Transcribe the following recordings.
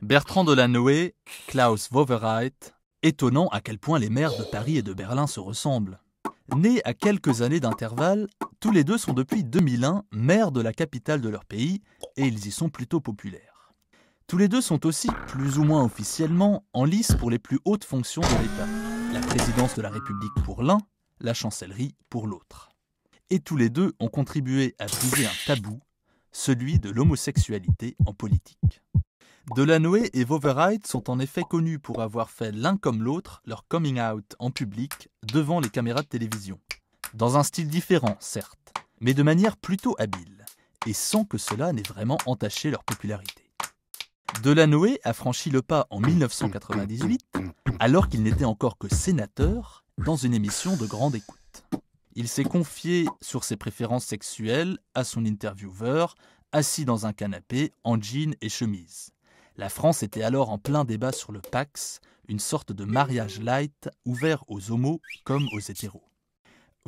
Bertrand Delanoë, Klaus Wowereit, étonnant à quel point les maires de Paris et de Berlin se ressemblent. Nés à quelques années d'intervalle, tous les deux sont depuis 2001 maires de la capitale de leur pays et ils y sont plutôt populaires. Tous les deux sont aussi, plus ou moins officiellement, en lice pour les plus hautes fonctions de l'État. La présidence de la République pour l'un, la chancellerie pour l'autre. Et tous les deux ont contribué à briser un tabou, celui de l'homosexualité en politique. Delanoë et Voverheid sont en effet connus pour avoir fait l'un comme l'autre leur coming out en public devant les caméras de télévision. Dans un style différent, certes, mais de manière plutôt habile, et sans que cela n'ait vraiment entaché leur popularité. Delanoé a franchi le pas en 1998, alors qu'il n'était encore que sénateur, dans une émission de grande écoute. Il s'est confié sur ses préférences sexuelles à son intervieweur, assis dans un canapé, en jean et chemise. La France était alors en plein débat sur le Pax, une sorte de mariage light ouvert aux homos comme aux hétéros.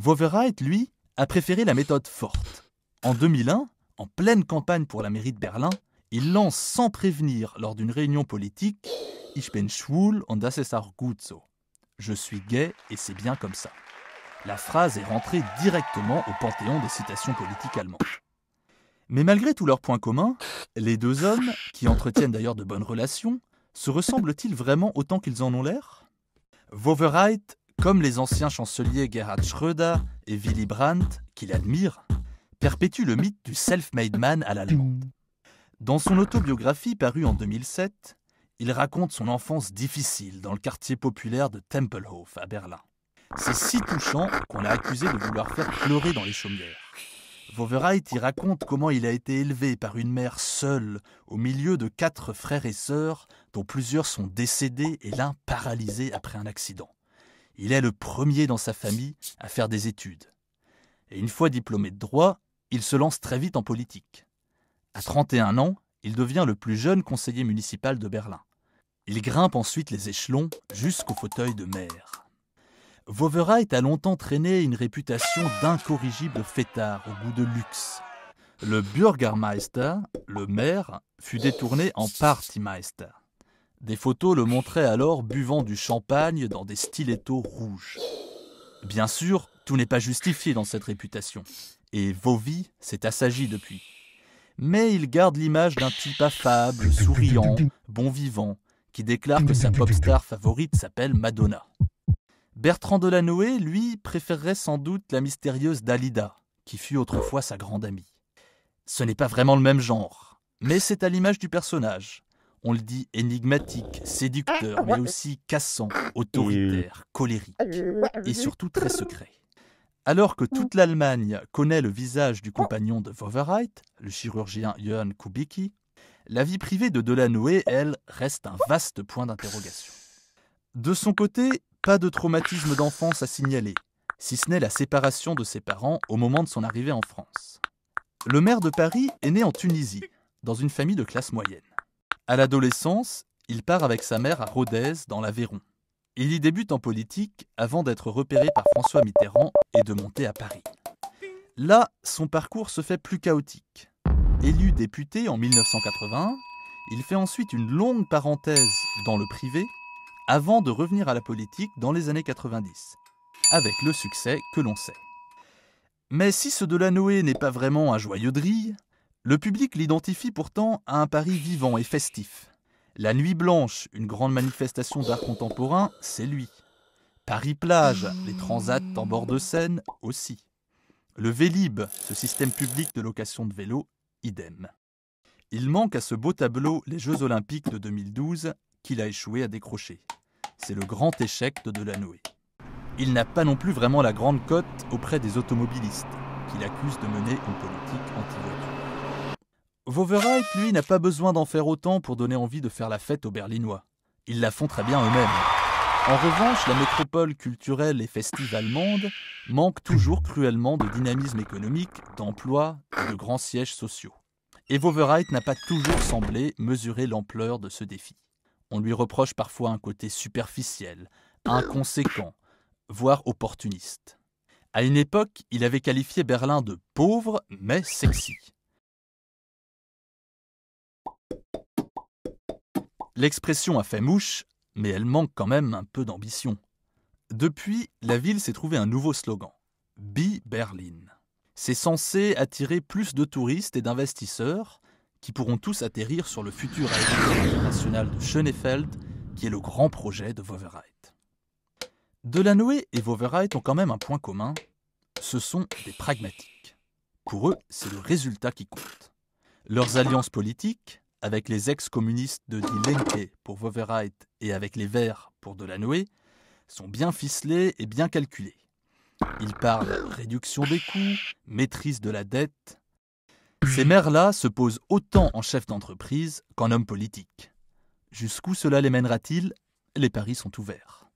Wowereit, lui, a préféré la méthode forte. En 2001, en pleine campagne pour la mairie de Berlin, il lance sans prévenir lors d'une réunion politique Ich bin schwul und das ist auch gut so. Je suis gay et c'est bien comme ça. La phrase est rentrée directement au panthéon des citations politiques allemandes. Mais malgré tous leurs points communs, les deux hommes, qui entretiennent d'ailleurs de bonnes relations, se ressemblent-ils vraiment autant qu'ils en ont l'air Wowereit, comme les anciens chanceliers Gerhard Schröder et Willy Brandt, qu'il admire, perpétue le mythe du self-made man à l'allemande. Dans son autobiographie parue en 2007, il raconte son enfance difficile dans le quartier populaire de Tempelhof à Berlin. C'est si touchant qu'on a accusé de vouloir faire pleurer dans les chaumières. Wovereit y raconte comment il a été élevé par une mère seule, au milieu de quatre frères et sœurs, dont plusieurs sont décédés et l'un paralysé après un accident. Il est le premier dans sa famille à faire des études. Et une fois diplômé de droit, il se lance très vite en politique. À 31 ans, il devient le plus jeune conseiller municipal de Berlin. Il grimpe ensuite les échelons jusqu'au fauteuil de maire est a longtemps traîné une réputation d'incorrigible fêtard au goût de luxe. Le Bürgermeister, le maire, fut détourné en Partymeister. Des photos le montraient alors buvant du champagne dans des stilettos rouges. Bien sûr, tout n'est pas justifié dans cette réputation, et Vovi s'est assagi depuis. Mais il garde l'image d'un type affable, souriant, bon vivant, qui déclare que sa pop star favorite s'appelle Madonna. Bertrand Delanoé, lui, préférerait sans doute la mystérieuse Dalida, qui fut autrefois sa grande amie. Ce n'est pas vraiment le même genre, mais c'est à l'image du personnage. On le dit énigmatique, séducteur, mais aussi cassant, autoritaire, colérique, et surtout très secret. Alors que toute l'Allemagne connaît le visage du compagnon de Wowereit, le chirurgien Johann Kubicki, la vie privée de Delanoë, elle, reste un vaste point d'interrogation. De son côté, pas de traumatisme d'enfance à signaler, si ce n'est la séparation de ses parents au moment de son arrivée en France. Le maire de Paris est né en Tunisie, dans une famille de classe moyenne. À l'adolescence, il part avec sa mère à Rodez, dans l'Aveyron. Il y débute en politique avant d'être repéré par François Mitterrand et de monter à Paris. Là, son parcours se fait plus chaotique. Élu député en 1980, il fait ensuite une longue parenthèse dans le privé avant de revenir à la politique dans les années 90, avec le succès que l'on sait. Mais si ce de la Noé n'est pas vraiment un joyeux drille, le public l'identifie pourtant à un Paris vivant et festif. La Nuit Blanche, une grande manifestation d'art contemporain, c'est lui. Paris Plage, les transats en bord de Seine, aussi. Le Vélib, ce système public de location de vélos, idem. Il manque à ce beau tableau les Jeux Olympiques de 2012 qu'il a échoué à décrocher c'est le grand échec de Delanoë. Il n'a pas non plus vraiment la grande cote auprès des automobilistes, qu'il accuse de mener une politique anti-voiture. Wovereit, lui, n'a pas besoin d'en faire autant pour donner envie de faire la fête aux Berlinois. Ils la font très bien eux-mêmes. En revanche, la métropole culturelle et festive allemande manque toujours cruellement de dynamisme économique, d'emploi et de grands sièges sociaux. Et Wovereit n'a pas toujours semblé mesurer l'ampleur de ce défi. On lui reproche parfois un côté superficiel, inconséquent, voire opportuniste. À une époque, il avait qualifié Berlin de pauvre mais sexy. L'expression a fait mouche, mais elle manque quand même un peu d'ambition. Depuis, la ville s'est trouvée un nouveau slogan Be Berlin. C'est censé attirer plus de touristes et d'investisseurs, qui pourront tous atterrir sur le futur aéroport international de Schönefeld, qui est le grand projet de Wovereit. Delanoë et Wovereit ont quand même un point commun, ce sont des pragmatiques. Pour eux, c'est le résultat qui compte. Leurs alliances politiques, avec les ex-communistes de Die pour Wovereit et avec les Verts pour Delanoë, sont bien ficelées et bien calculées. Ils parlent réduction des coûts, maîtrise de la dette, ces maires-là se posent autant en chef d'entreprise qu'en homme politique. Jusqu'où cela les mènera-t-il Les paris sont ouverts.